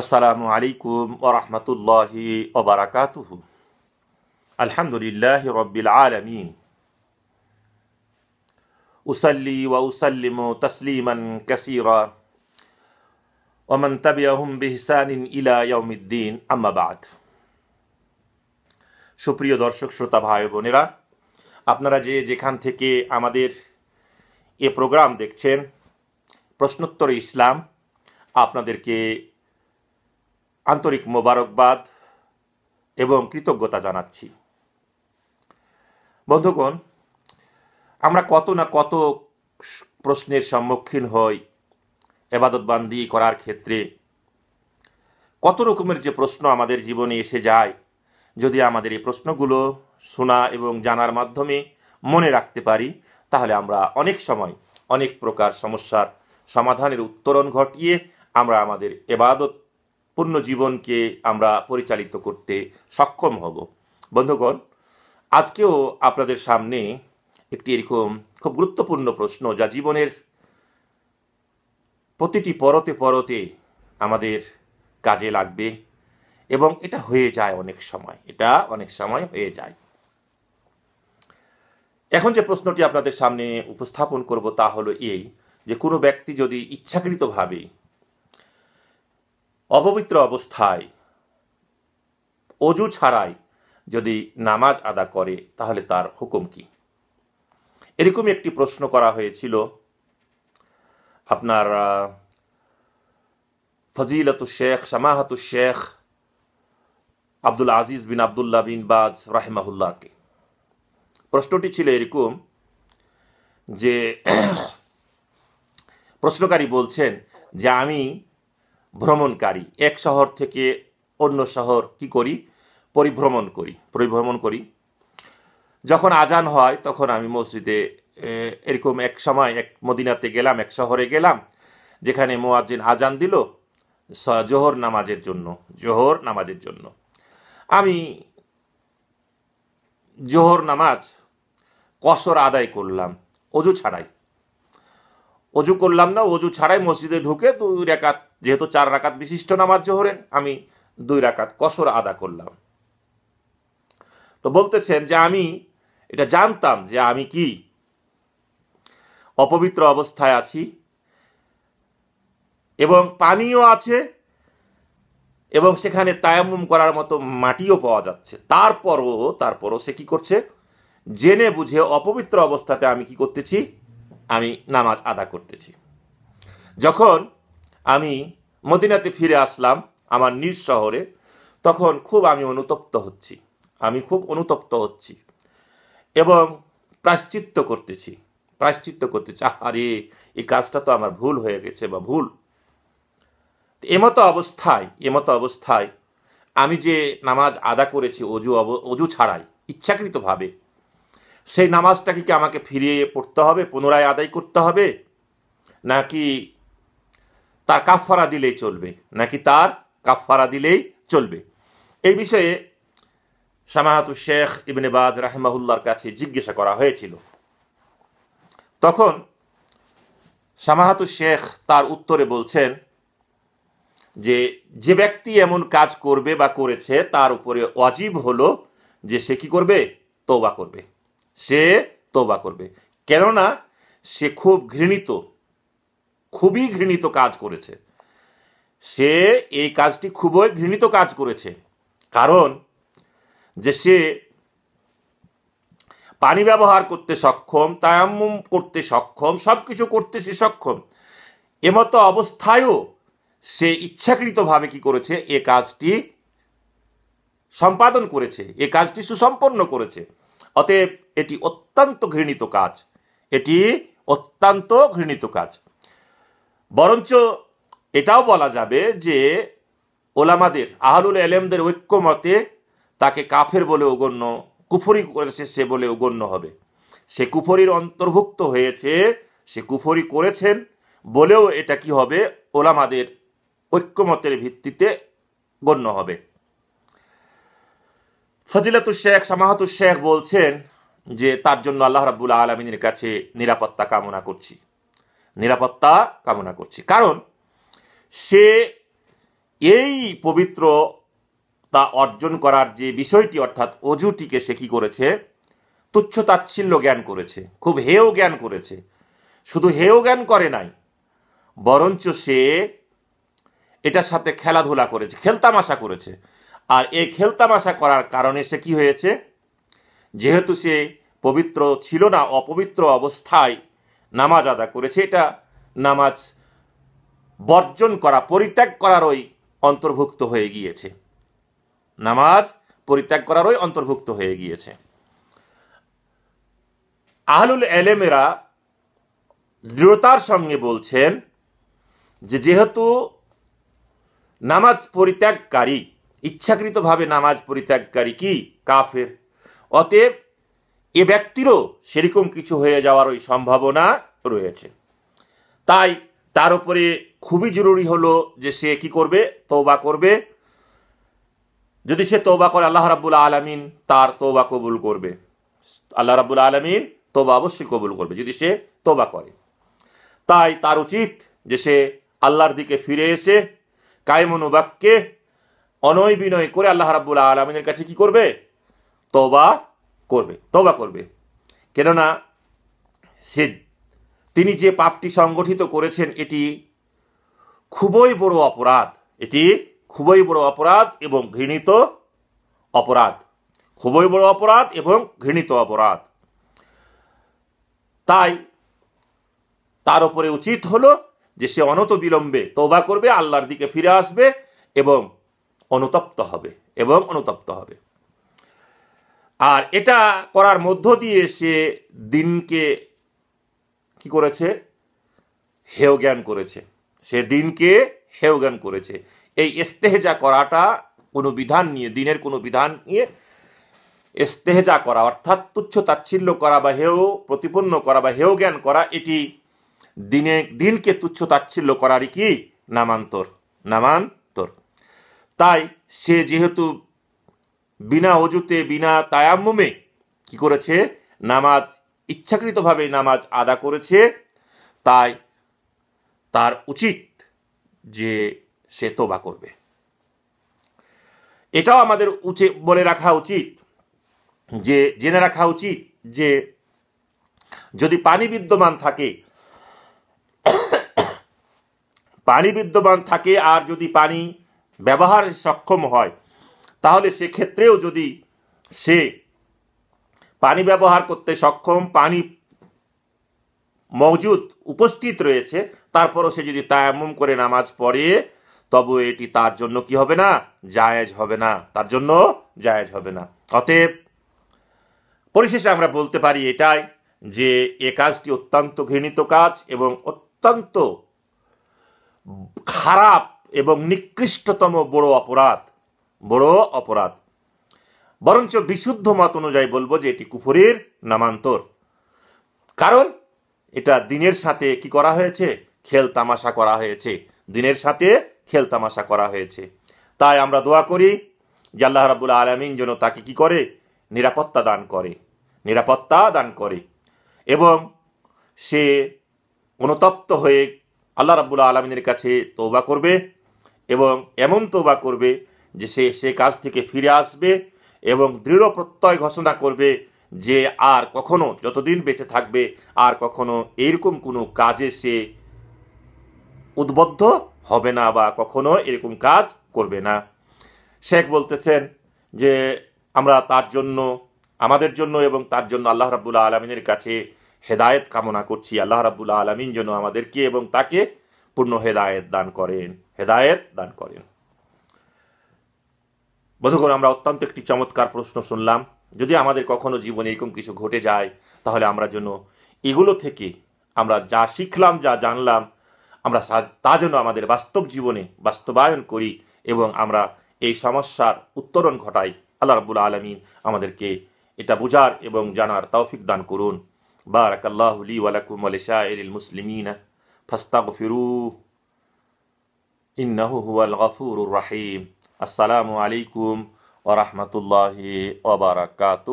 আসসালামু আলাইকুম ওরহমতুল্লাহি ওবরাকাতুহ আলহামদুলিল্লাহ রব্বিল আলমিন উসাল্লি ওয়া উসাল্লিমু তসলিমান কাসীরা ومن تبعهم بإحسان إلى يوم الدين أما بعد সুপ্রিয় দর্শক শ্রোতা ভাই বোনেরা আপনারা যে যেখান থেকে আমাদের এ প্রোগ্রাম দেখছেন প্রশ্নোত্তর ইসলাম আপনাদেরকে আন্তরিক মোবারকবাদ এবং কৃতজ্ঞতা জানাচ্ছি বন্ধুগণ আমরা কত না কত প্রশ্নের সম্মুখীন হই এবাদতবান্দি করার ক্ষেত্রে কত রকমের যে প্রশ্ন আমাদের জীবনে এসে যায় যদি আমাদের এই প্রশ্নগুলো শোনা এবং জানার মাধ্যমে মনে রাখতে পারি তাহলে আমরা অনেক সময় অনেক প্রকার সমস্যার সমাধানের উত্তরণ ঘটিয়ে আমরা আমাদের এবাদত পূর্ণ জীবনকে আমরা পরিচালিত করতে সক্ষম হব বন্ধুগণ আজকেও আপনাদের সামনে একটি এরকম খুব গুরুত্বপূর্ণ প্রশ্ন যা জীবনের প্রতিটি পরতে পরতে আমাদের কাজে লাগবে এবং এটা হয়ে যায় অনেক সময় এটা অনেক সময় হয়ে যায় এখন যে প্রশ্নটি আপনাদের সামনে উপস্থাপন করব তা হলো এই যে কোনো ব্যক্তি যদি ইচ্ছাকৃতভাবে অপবিত্র অবস্থায় অজু ছাড়াই যদি নামাজ আদা করে তাহলে তার হুকুম কি এরকম একটি প্রশ্ন করা হয়েছিল আপনার ফজিলতু শেখ সামাহাতু শেখ আব্দুল আজিজ বিন আবদুল্লাহ বিন বাজ রাহেমাহুল্লাহকে প্রশ্নটি ছিল এরকম যে প্রশ্নকারী বলছেন যে আমি ভ্রমণকারী এক শহর থেকে অন্য শহর কি করি পরিভ্রমণ করি পরিভ্রমণ করি যখন আজান হয় তখন আমি মসজিদে এরকম এক সময় এক মদিনাতে গেলাম এক শহরে গেলাম যেখানে মোয়াজ্জিন আজান দিল জোহর নামাজের জন্য জোহর নামাজের জন্য আমি জোহর নামাজ কসর আদায় করলাম অজু ছাড়াই অজু করলাম না অজু ছাড়াই মসজিদে ঢুকে দুই রাকাত যেহেতু চার রাকাত বিশিষ্ট নামাজ জোহরেন আমি দুই রাকাত কসর আদা করলাম তো বলতেছেন যে আমি এটা জানতাম যে আমি কি অপবিত্র অবস্থায় আছি এবং পানিও আছে এবং সেখানে তায়ামুম করার মতো মাটিও পাওয়া যাচ্ছে তারপরও তারপরও সে কি করছে জেনে বুঝে অপবিত্র অবস্থাতে আমি কি করতেছি আমি নামাজ আদা করতেছি যখন আমি মদিনাতে ফিরে আসলাম আমার নিজ শহরে তখন খুব আমি অনুতপ্ত হচ্ছি আমি খুব অনুতপ্ত হচ্ছি এবং প্রাশ্চিত্য করতেছি প্রাশ্চিত্য করতেছি আরে এই কাজটা তো আমার ভুল হয়ে গেছে বা ভুল এমতো অবস্থায় এমতো অবস্থায় আমি যে নামাজ আদা করেছি অজু অজু ছাড়াই ইচ্ছাকৃতভাবে সেই নামাজটাকে কি আমাকে ফিরিয়ে পড়তে হবে পুনরায় আদায় করতে হবে নাকি তার কাফারা দিলেই চলবে নাকি তার কাফারা দিলেই চলবে এই বিষয়ে সামাহাতু শেখ ইবনে বাজ রাহেমাহুল্লার কাছে জিজ্ঞাসা করা হয়েছিল তখন সামাহাতু শেখ তার উত্তরে বলছেন যে যে ব্যক্তি এমন কাজ করবে বা করেছে তার উপরে অজীব হলো যে সে কি করবে তৌবা করবে সে তোবা করবে কেননা সে খুব ঘৃণিত খুবই ঘৃণিত কাজ করেছে সে এই কাজটি খুবই ঘৃণিত কাজ করেছে কারণ যে সে পানি ব্যবহার করতে সক্ষম তায়াম্মুম করতে সক্ষম সব কিছু করতে সে সক্ষম এমতো অবস্থায়ও সে ইচ্ছাকৃতভাবে কি করেছে এ কাজটি সম্পাদন করেছে এ কাজটি সুসম্পন্ন করেছে অতএব এটি অত্যন্ত ঘৃণিত কাজ এটি অত্যন্ত ঘৃণিত কাজ বরঞ্চ এটাও বলা যাবে যে ওলামাদের আহলুল এলেমদের ঐক্যমতে তাকে কাফের বলে অগণ্য কুফরি করেছে সে বলেও গণ্য হবে সে কুফরির অন্তর্ভুক্ত হয়েছে সে কুফরি করেছেন বলেও এটা কি হবে ওলামাদের ঐক্যমতের ভিত্তিতে গণ্য হবে ফজিলাতুর শেখ সামাহাতুর শেখ বলছেন যে তার জন্য আল্লাহ রাবুল আলমিনের কাছে নিরাপত্তা কামনা করছি নিরাপত্তা কামনা করছি কারণ সে এই পবিত্র তা অর্জন করার যে বিষয়টি অর্থাৎ অজুটিকে সে কি করেছে তুচ্ছ তাচ্ছিল্য জ্ঞান করেছে খুব হেয় জ্ঞান করেছে শুধু হেয় জ্ঞান করে নাই বরঞ্চ সে এটার সাথে খেলাধুলা করেছে খেলতামাশা করেছে আর এই খেলতামাশা করার কারণে সে কি হয়েছে যেহেতু সে পবিত্র ছিল না অপবিত্র অবস্থায় নামাজ আদা করেছে এটা নামাজ বর্জন করা পরিত্যাগ করারই অন্তর্ভুক্ত হয়ে গিয়েছে নামাজ পরিত্যাগ করারই অন্তর্ভুক্ত হয়ে গিয়েছে আহলুল এলেমেরা দৃঢ়তার সঙ্গে বলছেন যে যেহেতু নামাজ পরিত্যাগকারী ইচ্ছাকৃতভাবে নামাজ পরিত্যাগকারী কি কাফের অতএব এ ব্যক্তিরও সেরকম কিছু হয়ে যাওয়ার ওই সম্ভাবনা রয়েছে তাই তার উপরে খুবই জরুরি হলো যে সে কি করবে তৌবা করবে যদি সে তৌবা করে আল্লাহ রাবুল আলমিন তার তৌবা কবুল করবে আল্লাহ রাবুল আলমিন তৌবা অবশ্যই কবুল করবে যদি সে তৌবা করে তাই তার উচিত যে সে আল্লাহর দিকে ফিরে এসে কায়মনুবাক্যে অনয় বিনয় করে আল্লাহ রাবুল আলমিনের কাছে কি করবে তবা করবে তবা করবে কেননা সে তিনি যে পাপটি সংগঠিত করেছেন এটি খুবই বড় অপরাধ এটি খুবই বড় অপরাধ এবং ঘৃণিত অপরাধ খুবই বড় অপরাধ এবং ঘৃণিত অপরাধ তাই তার উপরে উচিত হলো যে সে অনত বিলম্বে তৌবা করবে আল্লাহর দিকে ফিরে আসবে এবং অনুতপ্ত হবে এবং অনুতপ্ত হবে আর এটা করার মধ্য দিয়ে সে দিনকে কি করেছে হেয় জ্ঞান করেছে সে দিনকে হেয় জ্ঞান করেছে এই এস্তেহেজা করাটা কোনো বিধান নিয়ে দিনের কোনো বিধান নিয়ে এস্তেহেজা করা অর্থাৎ তুচ্ছ তাচ্ছিল্য করা বা হেও প্রতিপন্ন করা বা হেও জ্ঞান করা এটি দিনে দিনকে তুচ্ছ তাচ্ছিল্য করারই কি নামান্তর নামান তাই সে যেহেতু বিনা অজুতে বিনা তায়াম্মুমে কি করেছে নামাজ ইচ্ছাকৃতভাবে নামাজ আদা করেছে তাই তার উচিত যে সে তোবা করবে এটাও আমাদের উচিত বলে রাখা উচিত যে জেনে রাখা উচিত যে যদি পানি বিদ্যমান থাকে পানি বিদ্যমান থাকে আর যদি পানি ব্যবহার সক্ষম হয় তাহলে সেক্ষেত্রেও যদি সে পানি ব্যবহার করতে সক্ষম পানি মজুদ উপস্থিত রয়েছে তারপরও সে যদি তায়াম্মুম করে নামাজ পড়ে তবু এটি তার জন্য কি হবে না জায়েজ হবে না তার জন্য জায়েজ হবে না অতএব পরিশেষে আমরা বলতে পারি এটাই যে এ কাজটি অত্যন্ত ঘৃণিত কাজ এবং অত্যন্ত খারাপ এবং নিকৃষ্টতম বড় অপরাধ বড় অপরাধ বরঞ্চ বিশুদ্ধ মত অনুযায়ী বলবো যে এটি কুফুরের নামান্তর কারণ এটা দিনের সাথে কি করা হয়েছে খেল তামাশা করা হয়েছে দিনের সাথে খেল তামাশা করা হয়েছে তাই আমরা দোয়া করি যে আল্লাহ রাবুল আলমিন যেন তাকে কি করে নিরাপত্তা দান করে নিরাপত্তা দান করে এবং সে অনুতপ্ত হয়ে আল্লাহ রাবুল আলমিনের কাছে তৌবা করবে এবং এমন তোবা করবে যে সে সে কাজ থেকে ফিরে আসবে এবং দৃঢ় প্রত্যয় ঘোষণা করবে যে আর কখনো যতদিন বেঁচে থাকবে আর কখনো এইরকম কোনো কাজে সে উদ্বদ্ধ হবে না বা কখনো এরকম কাজ করবে না শেখ বলতেছেন যে আমরা তার জন্য আমাদের জন্য এবং তার জন্য আল্লাহ রাবুল্লাহ আলমিনের কাছে হেদায়েত কামনা করছি আল্লাহ রাবুল্লাহ আলমিন যেন আমাদেরকে এবং তাকে পূর্ণ হেদায়েত দান করেন হেদায়েত দান করেন বন্ধুগণ আমরা অত্যন্ত একটি চমৎকার প্রশ্ন শুনলাম যদি আমাদের কখনো জীবনে এরকম কিছু ঘটে যায় তাহলে আমরা যেন এগুলো থেকে আমরা যা শিখলাম যা জানলাম আমরা তা যেন আমাদের বাস্তব জীবনে বাস্তবায়ন করি এবং আমরা এই সমস্যার উত্তরণ ঘটাই আল্লাহ রাবুল আলমিন আমাদেরকে এটা বোঝার এবং জানার তৌফিক দান করুন বারাকাল্লাহ লি ওয়ালাকুম আলিশাহ মুসলিমিনা فاستغفروه إنه هو الغفور الرحيم السلام عليكم ورحمة الله وبركاته